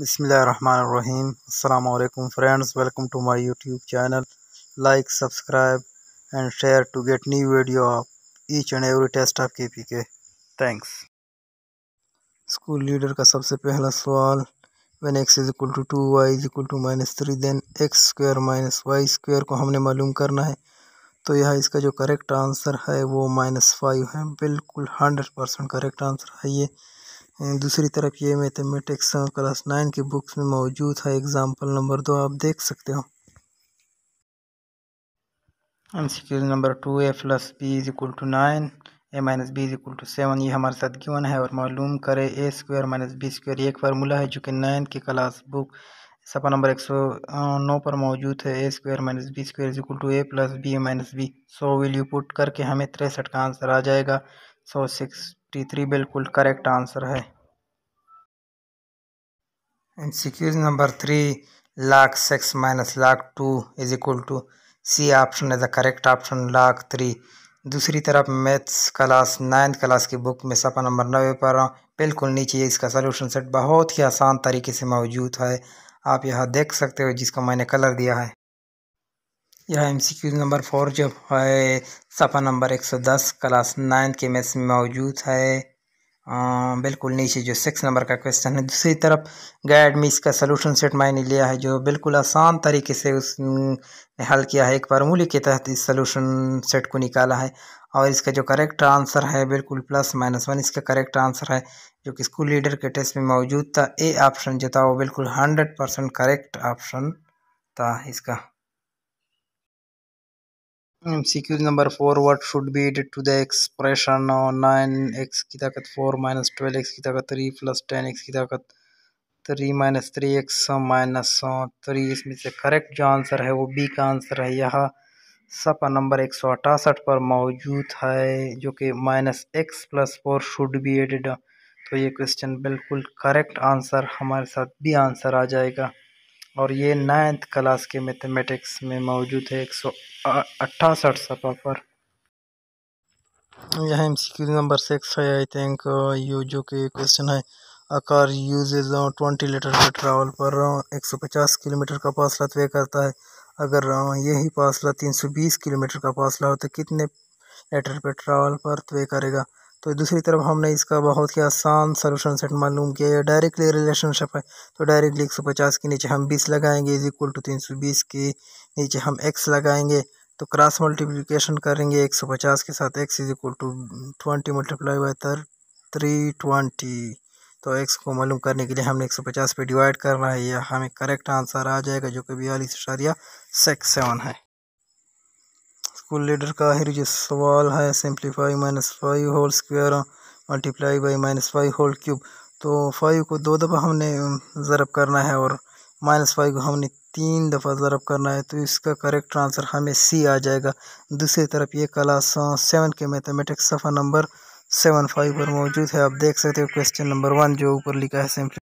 बसमीम friends welcome to my YouTube channel like subscribe and share to get new video of each and every test of K P K thanks school leader का सबसे पहला सवाल one x is equal to two y is equal to minus three then x square minus y square को हमने मालूम करना है तो यह इसका जो करेक्ट आंसर है वो माइनस फाइव है बिल्कुल हंड्रेड परसेंट करेक्ट आंसर है ये हम्म, दूसरी तरफ ये मैथमेटिक्स क्लास नाइन की बुक्स में मौजूद है एग्जाम्पल नंबर दो आप देख सकते हो MCQs number two a plus b is equal to nine a minus b is equal to seven ये हमारे साथ गिवन है और मालूम करें a square minus b square एक फार्मूला है जो कि नाइन की क्लास बुक सपा नंबर एक सौ नौ पर मौजूद है a square minus b square is equal to a plus b minus b so you put करके हमें तिरसठ का आंसर आ जाएगा सौ सिक्स टी थ्री बिल्कुल करेक्ट आंसर है MCQs number three log six minus log two is equal to C option is the correct option log three दूसरी तरफ मैथ्स क्लास नाइन्थ क्लास की बुक में सफ़ा number नबे पर बिल्कुल नीचे इसका सोल्यूशन सेट बहुत ही आसान तरीके से मौजूद है आप यहाँ देख सकते हो जिसका मैंने कलर दिया है यह M C Q number four जो है सफ़ा नंबर एक सौ दस क्लास नाइन्थ के मैथ्स में मौजूद है आ, बिल्कुल नीचे जो सिक्स नंबर का क्वेश्चन है दूसरी तरफ गाइड में इसका सोलूशन सेट मैंने लिया है जो बिल्कुल आसान तरीके से उसने हल किया है एक फार्मूले के तहत इस सोलूशन सेट को निकाला है और इसका जो करेक्ट आंसर है बिल्कुल प्लस माइनस वन इसका करेक्ट आंसर है जो कि स्कूल लीडर के टेस्ट में मौजूद था ए ऑप्शन जो था वो बिल्कुल हंड्रेड परसेंट करेक्ट ऑप्शन था इसका MCQ hmm, number 4 what should be added to the expression of 9x की ताकत 4 minus एक्स की ताकत 3 plus 10x की ताकत 3 minus 3x minus 3 इसमें से करेक्ट जो आंसर है वो बी का आंसर है यह सपा नंबर एक सौ अठासठ पर मौजूद है जो कि minus x plus four should be added तो ये क्वेश्चन बिल्कुल करेक्ट आंसर हमारे साथ बी आंसर आ जाएगा और ये नाइन्थ क्लास के मैथमेटिक्स में मौजूद है एक सौ अट्ठासठ सफा पर यह M C Q number six है आई थिंक यू जो कि क्वेश्चन है अकार यूजेज ट्वेंटी लीटर पेट्रोल पर एक सौ पचास किलोमीटर का फासला तय करता है अगर यही फासला तीन सौ बीस किलोमीटर का फासला हो तो कितने लीटर पेट्रोल पर तय करेगा तो दूसरी तरफ हमने इसका बहुत ही आसान सोल्यूशन सेट मालूम किया है डायरेक्टली रिलेशनशिप है तो डायरेक्टली एक सौ पचास के नीचे हम बीस लगाएंगे इज इक्वल टू तीन सौ बीस के नीचे हम एक्स लगाएंगे तो क्रॉस मल्टीप्लिकेशन करेंगे एक सौ पचास के साथ x is equal to twenty multiply by थर थ्री ट्वेंटी तो एक्स को मालूम करने के लिए हमने एक सौ पचास पे डिवाइड करना है यह हमें करेक्ट आंसर आ जाएगा जो कि बयालीस इशारिया सिक्स सेवन है स्कूल लीडर का है जो सवाल है simplify minus five whole square multiply by minus five whole cube तो फाइव को दो दफ़ा हमने ज़रब करना है और माइनस फाइव को हमने तीन दफ़ा ज़रब करना है तो इसका करेक्ट आंसर हमें सी आ जाएगा दूसरी तरफ ये क्लास सेवन के मैथमेटिक्स सफ़ा नंबर सेवन फाइव पर मौजूद है आप देख सकते हो क्वेश्चन नंबर वन जो ऊपर लिखा है सिंप्ली